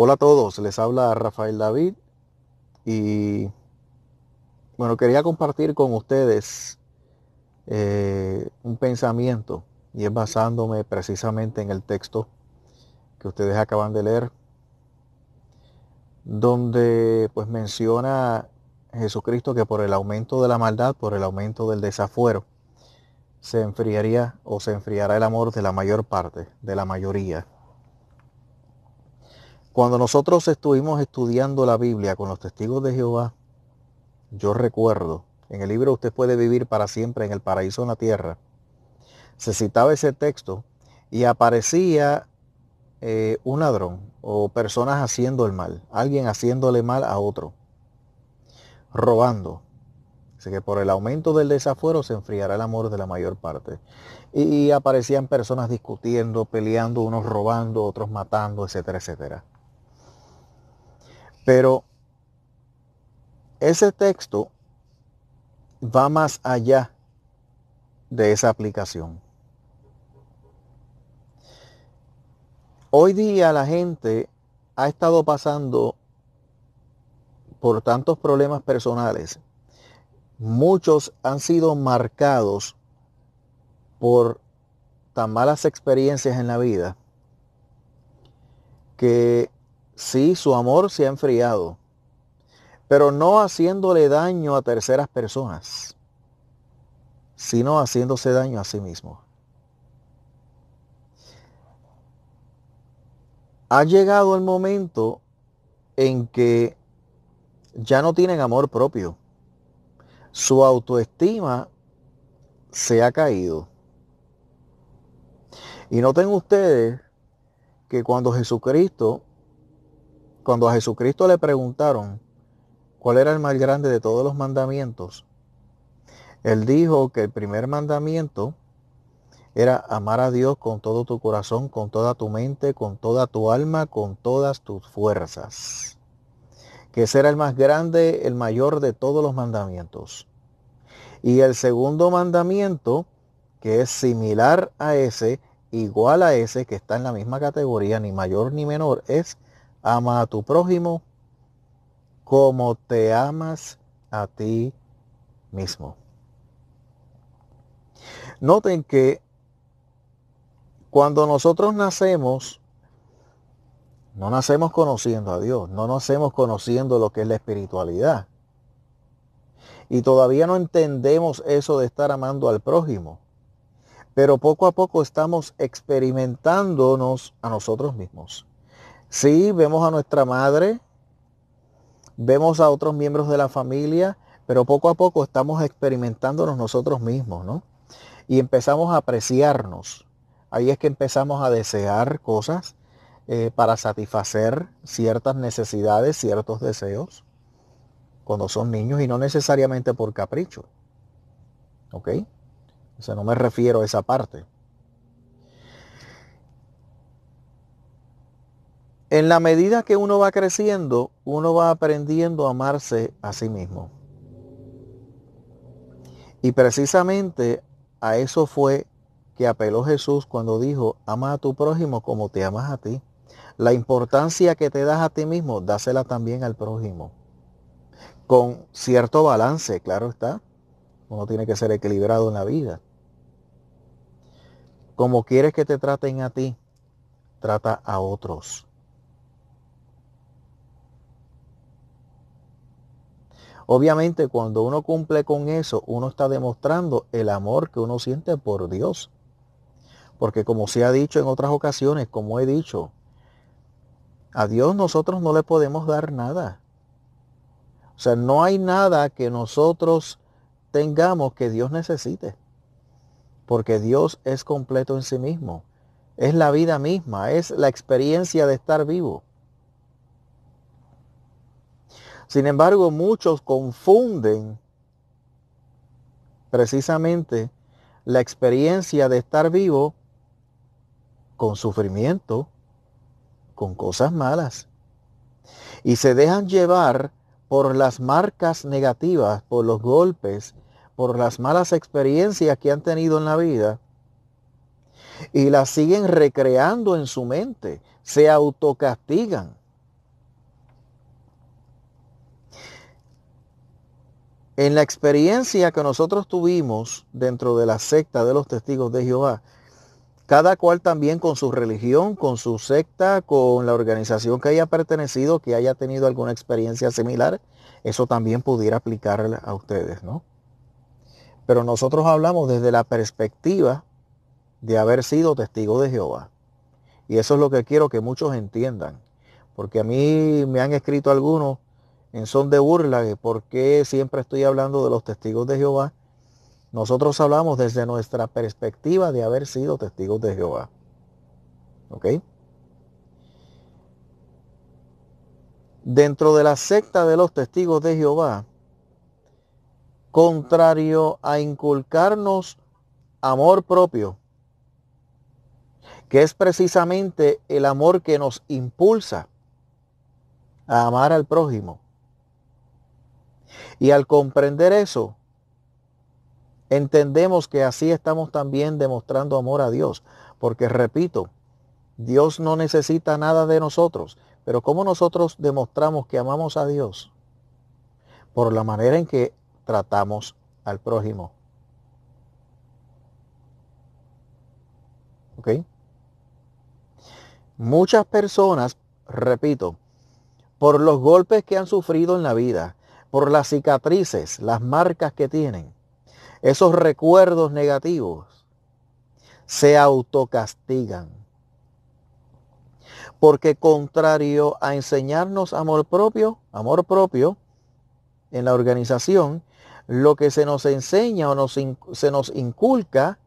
Hola a todos, les habla Rafael David y bueno, quería compartir con ustedes eh, un pensamiento y es basándome precisamente en el texto que ustedes acaban de leer, donde pues menciona Jesucristo que por el aumento de la maldad, por el aumento del desafuero, se enfriaría o se enfriará el amor de la mayor parte, de la mayoría. Cuando nosotros estuvimos estudiando la Biblia con los testigos de Jehová, yo recuerdo, en el libro Usted puede vivir para siempre en el paraíso en la tierra, se citaba ese texto y aparecía eh, un ladrón o personas haciendo el mal, alguien haciéndole mal a otro, robando. Así que por el aumento del desafuero se enfriará el amor de la mayor parte. y aparecían personas discutiendo, peleando, unos robando, otros matando, etcétera, etcétera. Pero ese texto va más allá de esa aplicación. Hoy día la gente ha estado pasando por tantos problemas personales. Muchos han sido marcados por tan malas experiencias en la vida que Sí, su amor se ha enfriado, pero no haciéndole daño a terceras personas, sino haciéndose daño a sí mismo. Ha llegado el momento en que ya no tienen amor propio. Su autoestima se ha caído. Y noten ustedes que cuando Jesucristo cuando a Jesucristo le preguntaron cuál era el más grande de todos los mandamientos, él dijo que el primer mandamiento era amar a Dios con todo tu corazón, con toda tu mente, con toda tu alma, con todas tus fuerzas. Que ese era el más grande, el mayor de todos los mandamientos. Y el segundo mandamiento, que es similar a ese, igual a ese, que está en la misma categoría, ni mayor ni menor, es ama a tu prójimo como te amas a ti mismo. Noten que cuando nosotros nacemos, no nacemos conociendo a Dios, no nacemos conociendo lo que es la espiritualidad. Y todavía no entendemos eso de estar amando al prójimo. Pero poco a poco estamos experimentándonos a nosotros mismos. Sí, vemos a nuestra madre, vemos a otros miembros de la familia, pero poco a poco estamos experimentándonos nosotros mismos, ¿no? Y empezamos a apreciarnos. Ahí es que empezamos a desear cosas eh, para satisfacer ciertas necesidades, ciertos deseos, cuando son niños y no necesariamente por capricho. ¿Ok? O sea, no me refiero a esa parte. En la medida que uno va creciendo, uno va aprendiendo a amarse a sí mismo. Y precisamente a eso fue que apeló Jesús cuando dijo, ama a tu prójimo como te amas a ti. La importancia que te das a ti mismo, dásela también al prójimo. Con cierto balance, claro está. Uno tiene que ser equilibrado en la vida. Como quieres que te traten a ti, trata a otros. Obviamente cuando uno cumple con eso, uno está demostrando el amor que uno siente por Dios. Porque como se ha dicho en otras ocasiones, como he dicho, a Dios nosotros no le podemos dar nada. O sea, no hay nada que nosotros tengamos que Dios necesite. Porque Dios es completo en sí mismo. Es la vida misma, es la experiencia de estar vivo. Sin embargo, muchos confunden precisamente la experiencia de estar vivo con sufrimiento, con cosas malas. Y se dejan llevar por las marcas negativas, por los golpes, por las malas experiencias que han tenido en la vida. Y las siguen recreando en su mente, se autocastigan. En la experiencia que nosotros tuvimos dentro de la secta de los testigos de Jehová, cada cual también con su religión, con su secta, con la organización que haya pertenecido, que haya tenido alguna experiencia similar, eso también pudiera aplicar a ustedes, ¿no? Pero nosotros hablamos desde la perspectiva de haber sido testigo de Jehová. Y eso es lo que quiero que muchos entiendan. Porque a mí me han escrito algunos en son de burla porque siempre estoy hablando de los testigos de Jehová. Nosotros hablamos desde nuestra perspectiva de haber sido testigos de Jehová. ¿Ok? Dentro de la secta de los testigos de Jehová, contrario a inculcarnos amor propio, que es precisamente el amor que nos impulsa a amar al prójimo. Y al comprender eso, entendemos que así estamos también demostrando amor a Dios. Porque repito, Dios no necesita nada de nosotros. Pero ¿cómo nosotros demostramos que amamos a Dios? Por la manera en que tratamos al prójimo. ¿Ok? Muchas personas, repito, por los golpes que han sufrido en la vida, por las cicatrices, las marcas que tienen, esos recuerdos negativos, se autocastigan. Porque contrario a enseñarnos amor propio, amor propio en la organización, lo que se nos enseña o se nos inculca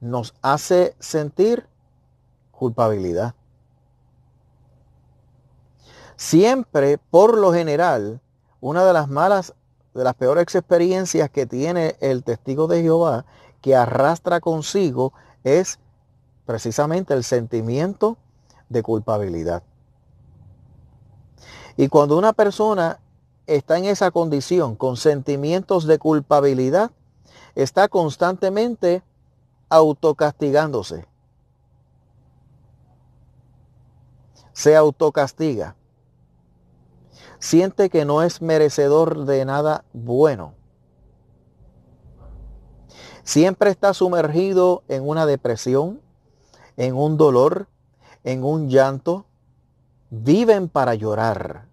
nos hace sentir culpabilidad. Siempre, por lo general, una de las malas, de las peores experiencias que tiene el testigo de Jehová, que arrastra consigo, es precisamente el sentimiento de culpabilidad. Y cuando una persona está en esa condición, con sentimientos de culpabilidad, está constantemente autocastigándose. Se autocastiga siente que no es merecedor de nada bueno. Siempre está sumergido en una depresión, en un dolor, en un llanto. Viven para llorar.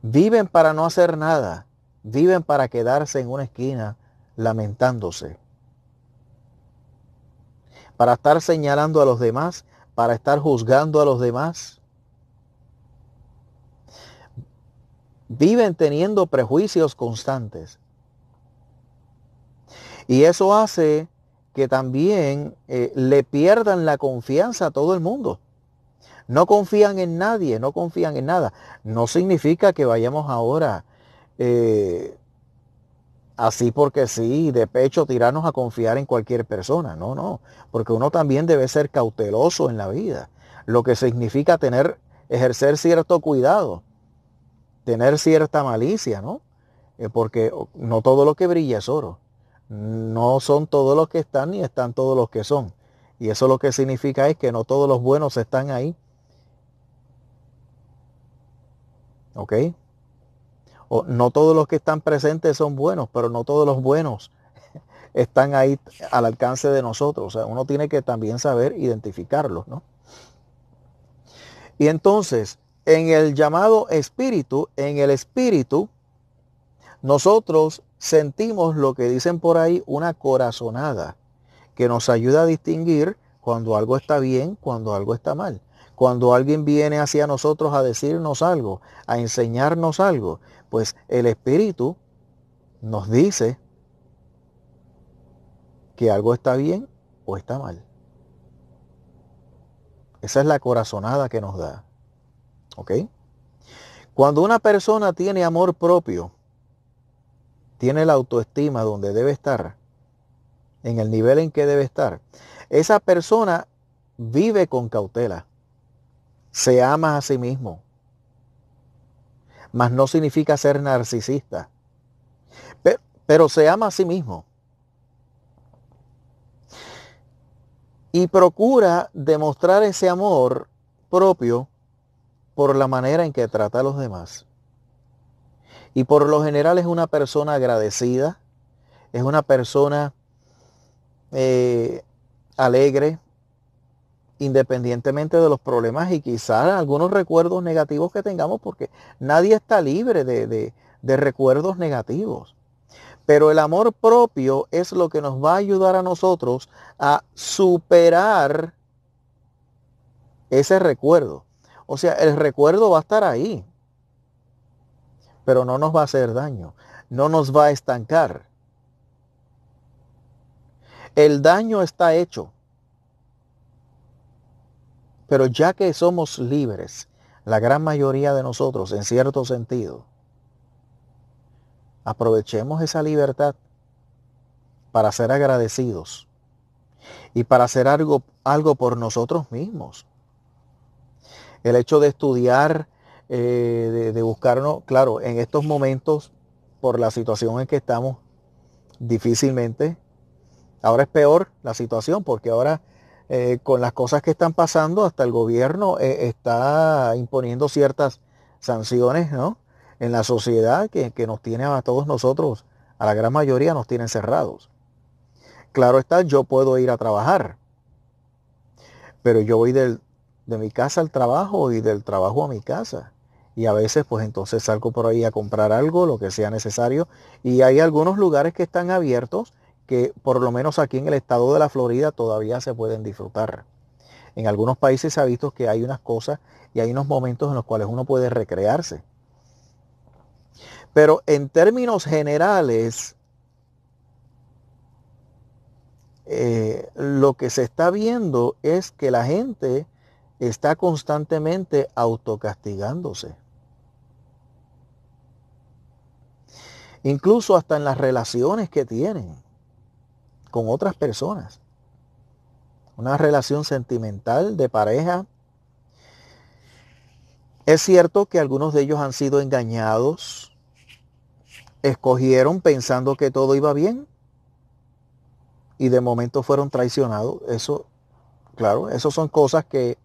Viven para no hacer nada. Viven para quedarse en una esquina lamentándose. Para estar señalando a los demás, para estar juzgando a los demás. viven teniendo prejuicios constantes. Y eso hace que también eh, le pierdan la confianza a todo el mundo. No confían en nadie, no confían en nada. No significa que vayamos ahora eh, así porque sí, de pecho tirarnos a confiar en cualquier persona. No, no, porque uno también debe ser cauteloso en la vida, lo que significa tener, ejercer cierto cuidado tener cierta malicia, ¿no? Eh, porque no todo lo que brilla es oro. No son todos los que están ni están todos los que son. Y eso lo que significa es que no todos los buenos están ahí. ¿Ok? no todos los que están presentes son buenos, pero no todos los buenos están ahí al alcance de nosotros. O sea, uno tiene que también saber identificarlos, ¿no? Y entonces, en el llamado espíritu, en el espíritu, nosotros sentimos lo que dicen por ahí una corazonada, que nos ayuda a distinguir cuando algo está bien, cuando algo está mal. Cuando alguien viene hacia nosotros a decirnos algo, a enseñarnos algo, pues el espíritu nos dice que algo está bien o está mal. Esa es la corazonada que nos da. Cuando una persona tiene amor propio, tiene la autoestima donde debe estar, en el nivel en que debe estar, esa persona vive con cautela, se ama a sí mismo, mas no significa ser narcisista, pero se ama a sí mismo. y procura demostrar ese amor propio por la manera en que trata a los demás. Y por lo general es una persona agradecida, es una persona eh, alegre, independientemente de los problemas y quizás algunos recuerdos negativos que tengamos, porque nadie está libre de recuerdos negativos. Pero el amor propio es lo que nos va a ayudar a nosotros a superar ese recuerdo. O sea, el recuerdo va a estar ahí, pero no nos va a hacer daño, no nos va a estancar. El daño está hecho, pero ya que somos libres, la gran mayoría de nosotros, en cierto sentido, aprovechemos esa libertad para ser agradecidos y para hacer algo, algo por nosotros mismos el hecho de estudiar, eh, de, buscarnos, claro, en estos momentos, por la situación en que estamos, difícilmente, ahora es peor la situación, porque ahora eh, con las cosas que están pasando, hasta el gobierno eh, está imponiendo ciertas sanciones ¿no? en la sociedad que, que nos tiene a todos nosotros, a la gran mayoría nos tienen cerrados. Claro está, yo puedo ir a trabajar, pero yo voy del, de mi casa al trabajo y del trabajo a mi casa. Y a veces pues entonces salgo por ahí a comprar algo, lo que sea necesario. Y hay algunos lugares que están abiertos que por lo menos aquí en el estado de la Florida todavía se pueden disfrutar. En algunos países se ha visto que hay unas cosas y hay unos momentos en los cuales uno puede recrearse. Pero en términos generales, eh, lo que se está viendo es que la gente está constantemente autocastigándose. Incluso hasta en las relaciones que tienen con otras personas. Una relación sentimental de pareja. Es cierto que algunos de ellos han sido engañados. Escogieron pensando que todo iba bien. Y de momento fueron traicionados. Eso, claro, eso son cosas que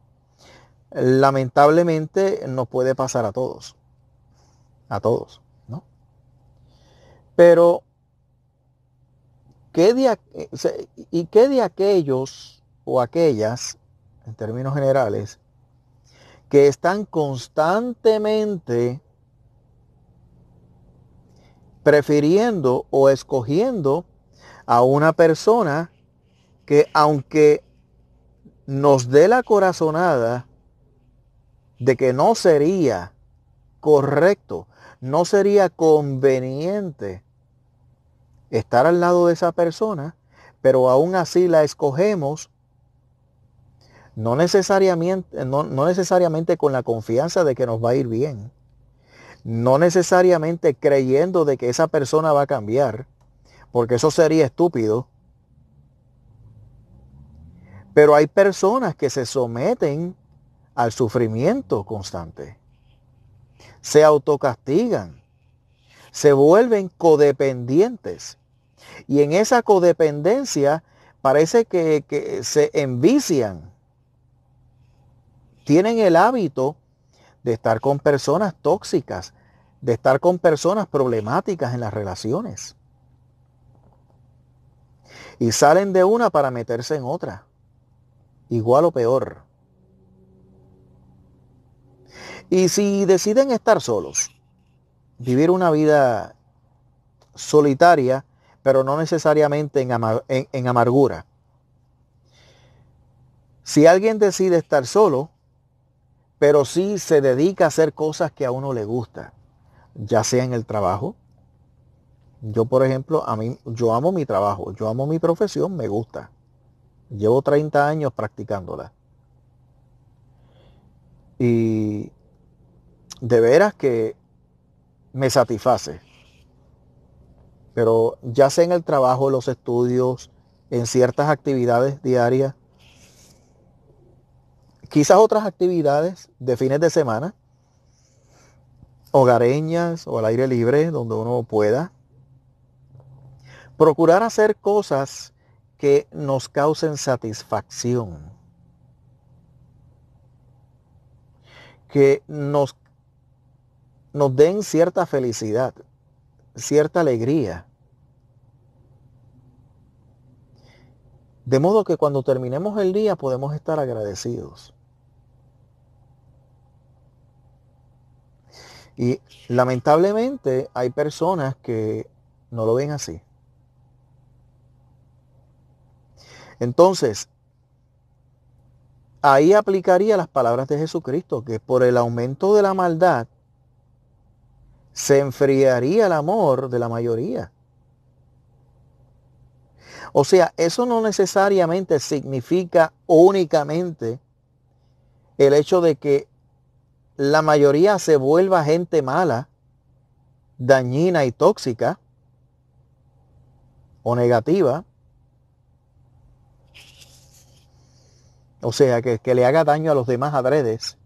lamentablemente nos puede pasar a todos. A todos, ¿no? Pero, ¿qué eh, ¿y qué de aquellos o aquellas, en términos generales, que están constantemente prefiriendo o escogiendo a una persona que aunque nos dé la corazonada, de que no sería correcto, no sería conveniente estar al lado de esa persona, pero aún así la escogemos, no necesariamente, necesariamente con la confianza de que nos va a ir bien, no necesariamente creyendo de que esa persona va a cambiar, porque eso sería estúpido. Pero hay personas que se someten al sufrimiento constante. Se autocastigan, se vuelven codependientes. Y en esa codependencia parece que, que se envician. Tienen el hábito de estar con personas tóxicas, de estar con personas problemáticas en las relaciones. Y salen de una para meterse en otra, igual o peor. Y si deciden estar solos, vivir una vida solitaria, pero no necesariamente en, amargura. Si alguien decide estar solo, pero sí se dedica a hacer cosas que a uno le gusta, ya sea en el trabajo. Yo, por ejemplo, a mí, yo amo mi trabajo, yo amo mi profesión, me gusta. Llevo 30 años practicándola. Y de veras que me satisface. Pero ya sea en el trabajo, los estudios, en ciertas actividades diarias, quizás otras actividades de fines de semana, hogareñas o al aire libre, donde uno pueda. Procurar hacer cosas que nos causen satisfacción, que nos nos den cierta felicidad, cierta alegría. De modo que cuando terminemos el día podemos estar agradecidos. Y lamentablemente hay personas que no lo ven así. Entonces, ahí aplicaría las palabras de Jesucristo, que por el aumento de la maldad se enfriaría el amor de la mayoría. O sea, eso no necesariamente significa únicamente el hecho de que la mayoría se vuelva gente mala, dañina y tóxica o negativa. O sea, que, le haga daño a los demás adredes.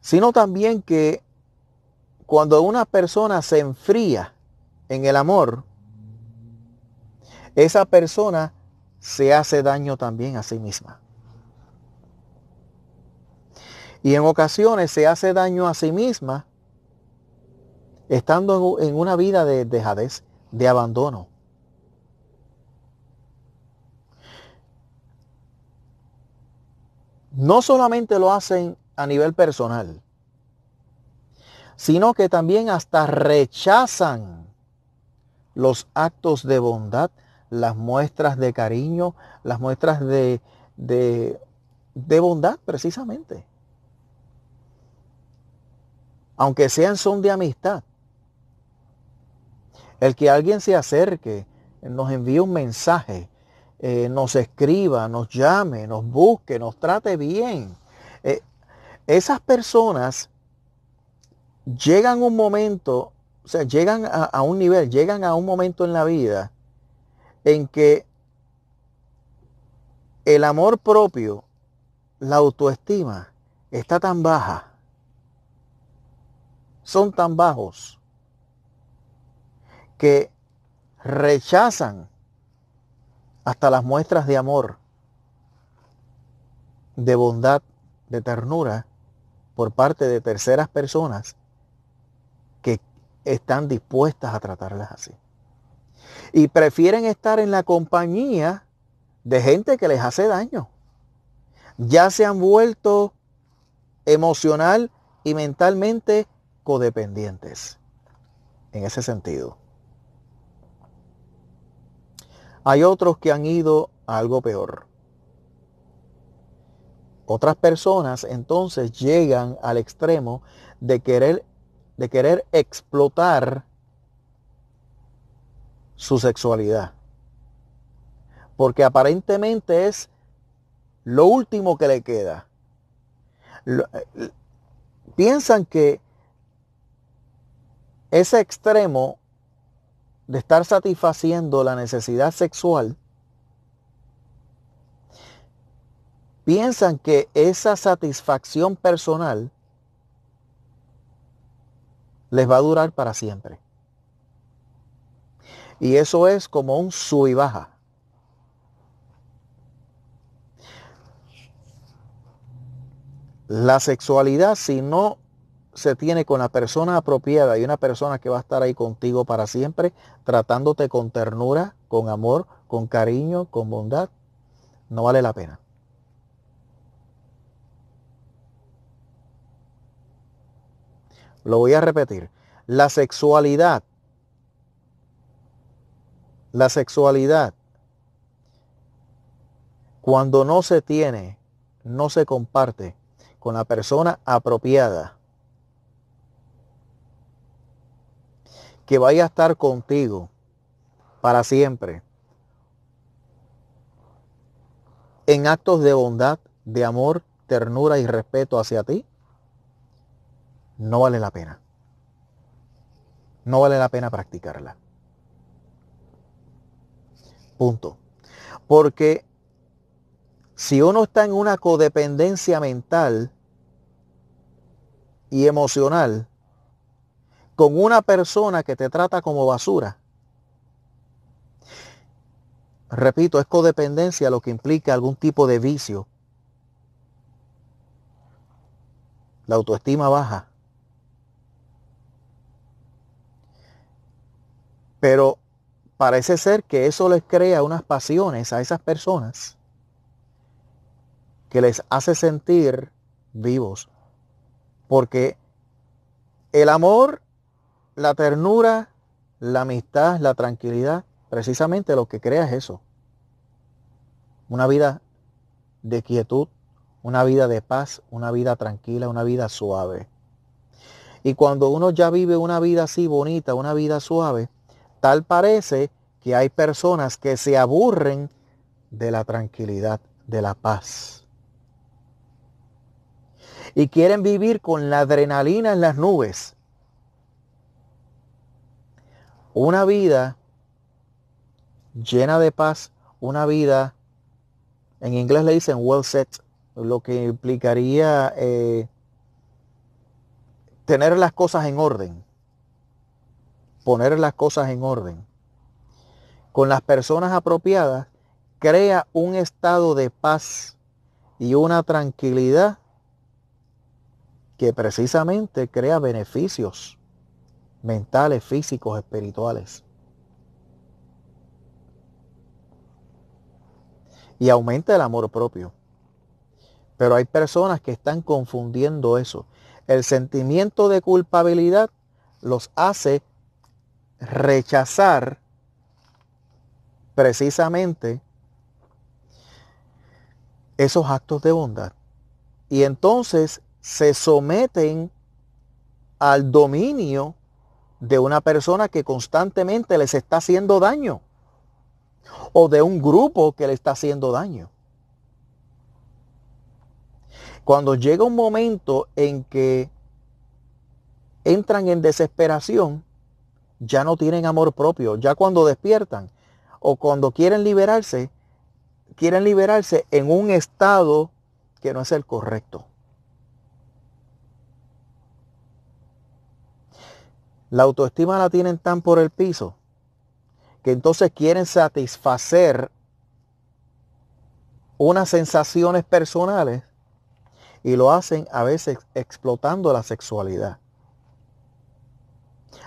Sino también que cuando una persona se enfría en el amor, esa persona se hace daño también a sí misma. Y en ocasiones se hace daño a sí misma estando en una vida de dejadez, de abandono. No solamente lo hacen a nivel personal, sino que también hasta rechazan los actos de bondad, las muestras de cariño, las muestras de, de, bondad precisamente. Aunque sean son de amistad. El que alguien se acerque, nos envíe un mensaje, eh, nos escriba, nos llame, nos busque, nos trate bien. Eh, esas personas llegan un momento, o sea, llegan a, un nivel, llegan a un momento en la vida en que el amor propio, la autoestima, está tan baja, son tan bajos, que rechazan hasta las muestras de amor, de bondad, de ternura por parte de terceras personas están dispuestas a tratarlas así. Y prefieren estar en la compañía de gente que les hace daño. Ya se han vuelto emocional y mentalmente codependientes. En ese sentido. Hay otros que han ido a algo peor. Otras personas entonces llegan al extremo de querer de querer explotar su sexualidad. Porque aparentemente es lo último que le queda. Eh, piensan que ese extremo de estar satisfaciendo la necesidad sexual, piensan que esa satisfacción personal les va a durar para siempre. Y eso es como un sub y baja. La sexualidad, si no se tiene con la persona apropiada y una persona que va a estar ahí contigo para siempre, tratándote con ternura, con amor, con cariño, con bondad, no vale la pena. Lo voy a repetir. La sexualidad. La sexualidad. Cuando no se tiene, no se comparte con la persona apropiada. Que vaya a estar contigo para siempre. En actos de bondad, de amor, ternura y respeto hacia ti no vale la pena. No vale la pena practicarla. Punto. Porque si uno está en una codependencia mental y emocional con una persona que te trata como basura, repito, es codependencia lo que implica algún tipo de vicio. La autoestima baja. Pero parece ser que eso les crea unas pasiones a esas personas que les hace sentir vivos. Porque el amor, la ternura, la amistad, la tranquilidad, precisamente lo que crea es eso. Una vida de quietud, una vida de paz, una vida tranquila, una vida suave. Y cuando uno ya vive una vida así bonita, una vida suave, Tal parece que hay personas que se aburren de la tranquilidad, de la paz. Y quieren vivir con la adrenalina en las nubes. Una vida llena de paz, una vida, en inglés le dicen well set, lo que implicaría eh, tener las cosas en orden poner las cosas en orden, con las personas apropiadas, crea un estado de paz y una tranquilidad que precisamente crea beneficios mentales, físicos, espirituales. Y aumenta el amor propio. Pero hay personas que están confundiendo eso. El sentimiento de culpabilidad los hace rechazar precisamente esos actos de bondad. Y entonces se someten al dominio de una persona que constantemente les está haciendo daño o de un grupo que le está haciendo daño. Cuando llega un momento en que entran en desesperación, ya no tienen amor propio. Ya cuando despiertan o cuando quieren liberarse, quieren liberarse en un estado que no es el correcto. La autoestima la tienen tan por el piso que entonces quieren satisfacer unas sensaciones personales y lo hacen a veces explotando la sexualidad.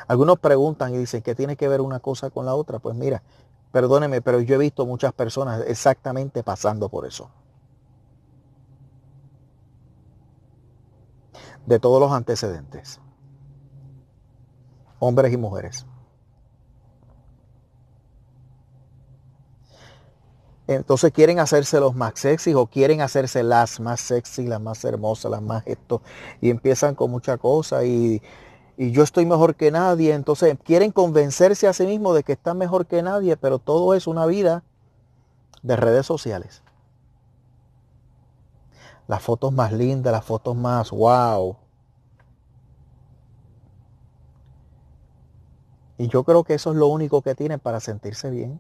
Algunos preguntan y dicen que tiene que ver una cosa con la otra. Pues mira, perdóneme, pero yo he visto muchas personas exactamente pasando por eso. De todos los antecedentes, hombres y mujeres. Entonces quieren hacerse los más sexys o quieren hacerse las más sexy, las más hermosas, las más esto. Y empiezan con mucha cosa y y yo estoy mejor que nadie. Entonces quieren convencerse a sí mismos de que están mejor que nadie, pero todo es una vida de redes sociales. Las fotos más lindas, las fotos más wow. Y yo creo que eso es lo único que tienen para sentirse bien.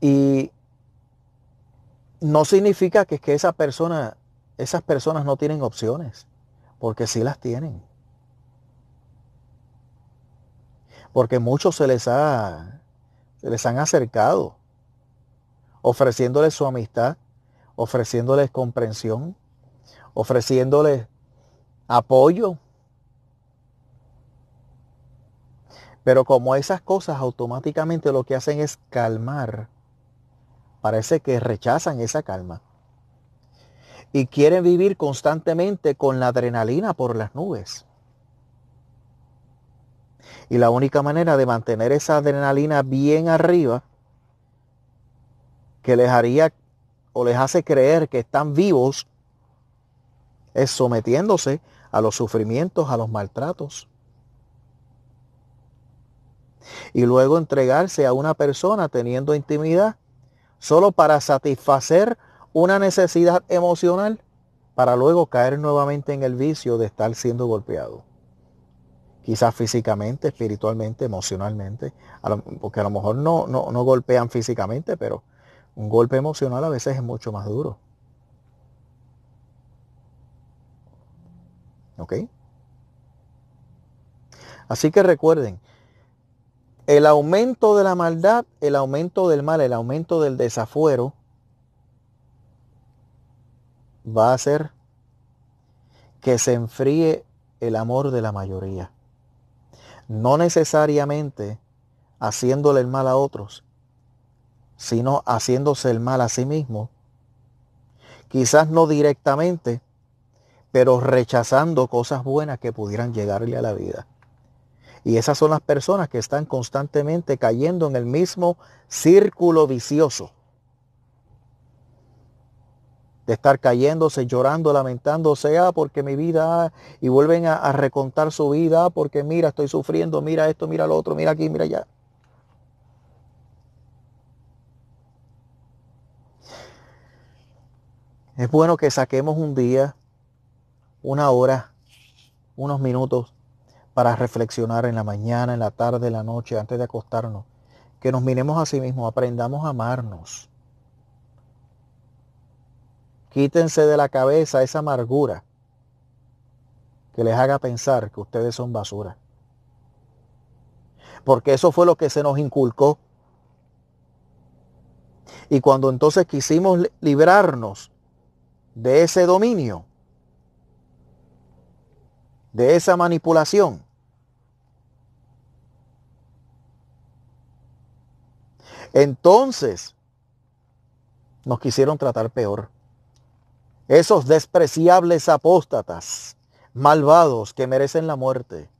Y no significa que, que esa persona, esas personas no tienen opciones, porque sí las tienen. Porque muchos se les, ha, se les han acercado, ofreciéndoles su amistad, ofreciéndoles comprensión, ofreciéndoles apoyo. Pero como esas cosas automáticamente lo que hacen es calmar parece que rechazan esa calma. Y quieren vivir constantemente con la adrenalina por las nubes. Y la única manera de mantener esa adrenalina bien arriba, que les haría o les hace creer que están vivos, es sometiéndose a los sufrimientos, a los maltratos. Y luego entregarse a una persona teniendo intimidad solo para satisfacer una necesidad emocional para luego caer nuevamente en el vicio de estar siendo golpeado. Quizás físicamente, espiritualmente, emocionalmente, porque a lo mejor no, no, no golpean físicamente, pero un golpe emocional a veces es mucho más duro. ¿Ok? Así que recuerden, el aumento de la maldad, el aumento del mal, el aumento del desafuero va a hacer que se enfríe el amor de la mayoría. No necesariamente haciéndole el mal a otros, sino haciéndose el mal a sí mismo. Quizás no directamente, pero rechazando cosas buenas que pudieran llegarle a la vida. Y esas son las personas que están constantemente cayendo en el mismo círculo vicioso. De estar cayéndose, llorando, lamentándose, ah, porque mi vida, ah", y vuelven a, recontar su vida, ah, porque mira, estoy sufriendo, mira esto, mira lo otro, mira aquí, mira allá. Es bueno que saquemos un día, una hora, unos minutos para reflexionar en la mañana, en la tarde, en la noche, antes de acostarnos. Que nos miremos a sí mismos, aprendamos a amarnos. Quítense de la cabeza esa amargura que les haga pensar que ustedes son basura. Porque eso fue lo que se nos inculcó. Y cuando entonces quisimos librarnos de ese dominio, de esa manipulación. Entonces, nos quisieron tratar peor. Esos despreciables apóstatas, malvados que merecen la muerte.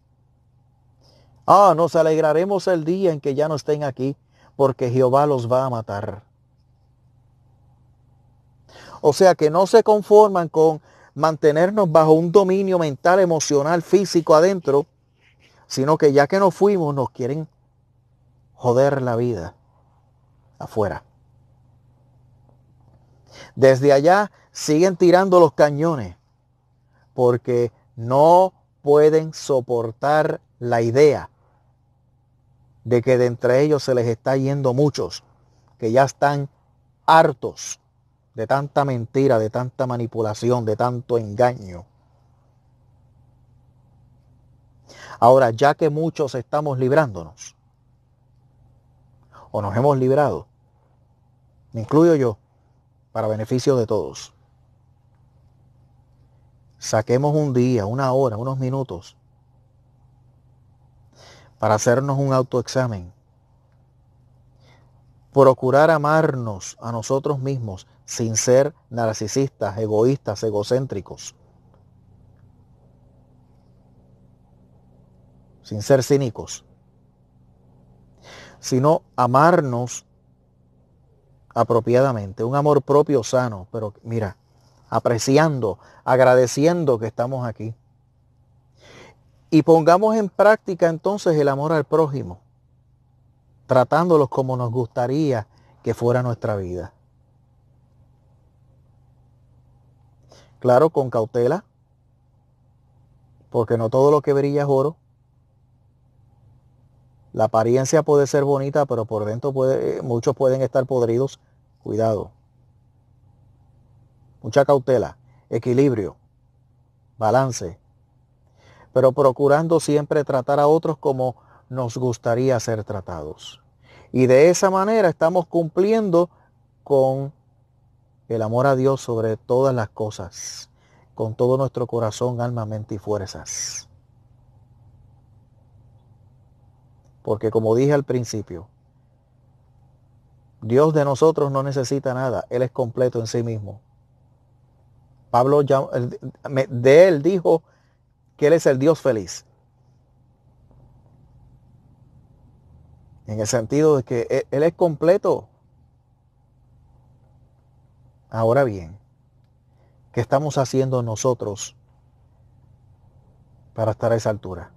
Ah, nos alegraremos el día en que ya no estén aquí, porque Jehová los va a matar. O sea que no se conforman con mantenernos bajo un dominio mental, emocional, físico adentro, sino que ya que nos fuimos nos quieren joder la vida afuera. Desde allá siguen tirando los cañones porque no pueden soportar la idea de que de entre ellos se les está yendo muchos, que ya están hartos de tanta mentira, de tanta manipulación, de tanto engaño. Ahora, ya que muchos estamos librándonos, o nos hemos librado, me incluyo yo, para beneficio de todos, saquemos un día, una hora, unos minutos, para hacernos un autoexamen, procurar amarnos a nosotros mismos sin ser narcisistas, egoístas, egocéntricos, sin ser cínicos, sino amarnos apropiadamente, un amor propio sano, pero mira, apreciando, agradeciendo que estamos aquí. Y pongamos en práctica entonces el amor al prójimo, tratándolos como nos gustaría que fuera nuestra vida. Claro, con cautela, porque no todo lo que brilla es oro. La apariencia puede ser bonita, pero por dentro puede, eh, muchos pueden estar podridos. Cuidado. Mucha cautela, equilibrio, balance, pero procurando siempre tratar a otros como nos gustaría ser tratados. Y de esa manera estamos cumpliendo con el amor a Dios sobre todas las cosas, con todo nuestro corazón, alma, mente y fuerzas. Porque como dije al principio, Dios de nosotros no necesita nada, Él es completo en sí mismo. Pablo de Él dijo que Él es el Dios feliz. En el sentido de que Él es completo. Ahora bien, ¿qué estamos haciendo nosotros para estar a esa altura?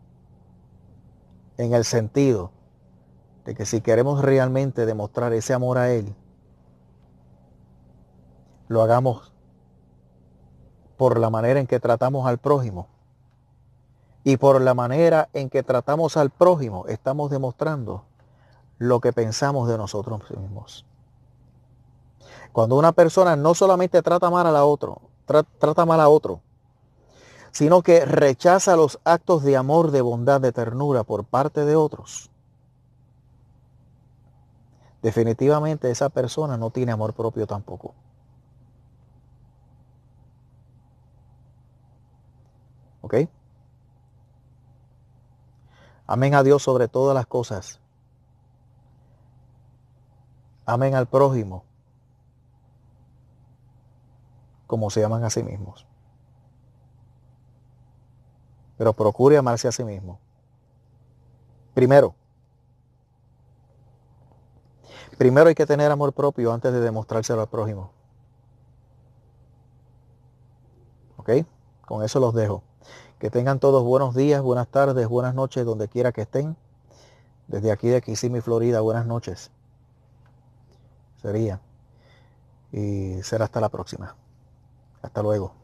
En el sentido de que si queremos realmente demostrar ese amor a Él, lo hagamos por la manera en que tratamos al prójimo. Y por la manera en que tratamos al prójimo, estamos demostrando lo que pensamos de nosotros mismos. Cuando una persona no solamente trata mal a la otro, trata mal a otro, sino que rechaza los actos de amor, de bondad, de ternura por parte de otros, definitivamente esa persona no tiene amor propio tampoco. ¿Ok? Amén a Dios sobre todas las cosas. Amén al prójimo como se llaman a sí mismos. Pero procure amarse a sí mismo. Primero, primero hay que tener amor propio antes de demostrárselo al prójimo. ¿Ok? Con eso los dejo. Que tengan todos buenos días, buenas tardes, buenas noches, donde quiera que estén. Desde aquí de Kissimmee, Florida, buenas noches. Sería. Y será hasta la próxima. Hasta luego.